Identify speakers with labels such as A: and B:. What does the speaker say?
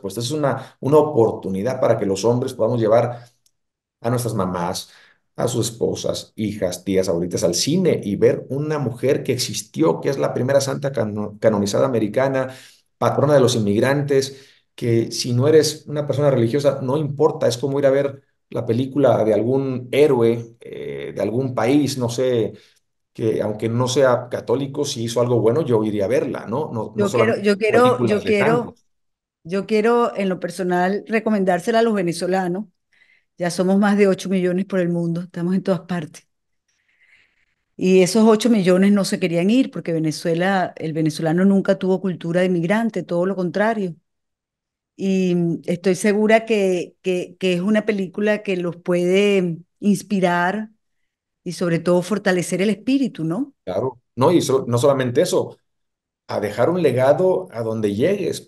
A: Pues es una, una oportunidad para que los hombres podamos llevar a nuestras mamás, a sus esposas, hijas, tías, abuelitas al cine y ver una mujer que existió, que es la primera santa canonizada americana, patrona de los inmigrantes, que si no eres una persona religiosa, no importa, es como ir a ver la película de algún héroe eh, de algún país, no sé, que aunque no sea católico, si hizo algo bueno, yo iría a verla, ¿no? no, yo quiero, yo quiero, yo quiero,
B: yo quiero, en lo personal, recomendársela a los venezolanos. Ya somos más de 8 millones por el mundo, estamos en todas partes. Y esos 8 millones no se querían ir porque Venezuela, el venezolano nunca tuvo cultura de migrante, todo lo contrario. Y mm, estoy segura que, que, es una película que los puede inspirar y sobre todo fortalecer el espíritu, ¿no?
A: Claro, no, y no solamente eso, a dejar un legado a donde llegues.